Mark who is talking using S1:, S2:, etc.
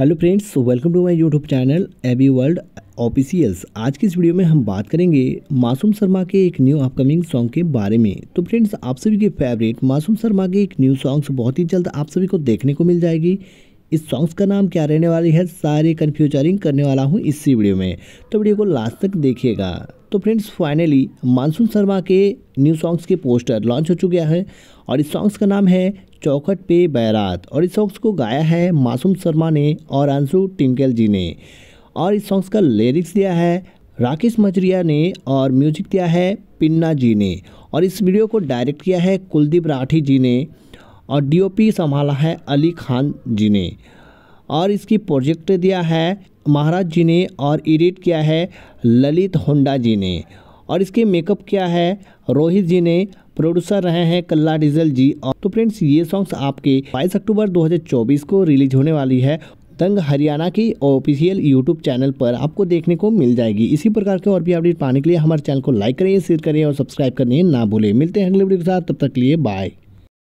S1: hello friends welcome to my YouTube channel AB world officials आज की इस video में हम बात करेंगे मासूम शर्मा के एक न्यू अपकमिंग सॉन्ग के बारे में तो फ्रेंड्स आप सभी के फेवरेट मासूम शर्मा के एक न्यू सॉन्ग्स बहुत ही जल्द आप सभी को देखने को मिल जाएगी इस सॉन्ग्स का नाम क्या रहने वाली है सारे कन्फ्यूचरिंग करने वाला हूँ इसी वीडियो में तो वीडियो को लास्ट तक देखिएगा तो फ्रेंड्स फाइनली मानसून शर्मा के न्यू सॉन्ग्स के पोस्टर लॉन्च हो चुके हैं और इस सॉन्ग्स का नाम है चौखट पे बैरात और इस सॉन्ग्स को गाया है मासूम शर्मा ने और अंशु टिंकल जी ने और इस सॉन्ग्स का लिरिक्स दिया है राकेश मजरिया ने और म्यूजिक दिया है पिन्ना जी ने और इस वीडियो को डायरेक्ट किया है कुलदीप राठी जी ने और डीओपी संभाला है अली खान जी ने और इसकी प्रोजेक्ट दिया है महाराज जी ने और एडिट किया है ललित होंडा जी ने और इसके मेकअप किया है रोहित जी ने प्रोड्यूसर रहे हैं कल्ला डीजल जी और तो फ्रेंड्स ये सॉन्ग्स आपके 22 अक्टूबर 2024 को रिलीज होने वाली है दंग हरियाणा की ऑफिशियल यूट्यूब चैनल पर आपको देखने को मिल जाएगी इसी प्रकार के और भी अपडेट पाने के लिए हमारे चैनल को लाइक करिए शेयर करिए और सब्सक्राइब करने ना भूलें मिलते हैं अगले वीडियो के साथ तब तक लिए बाय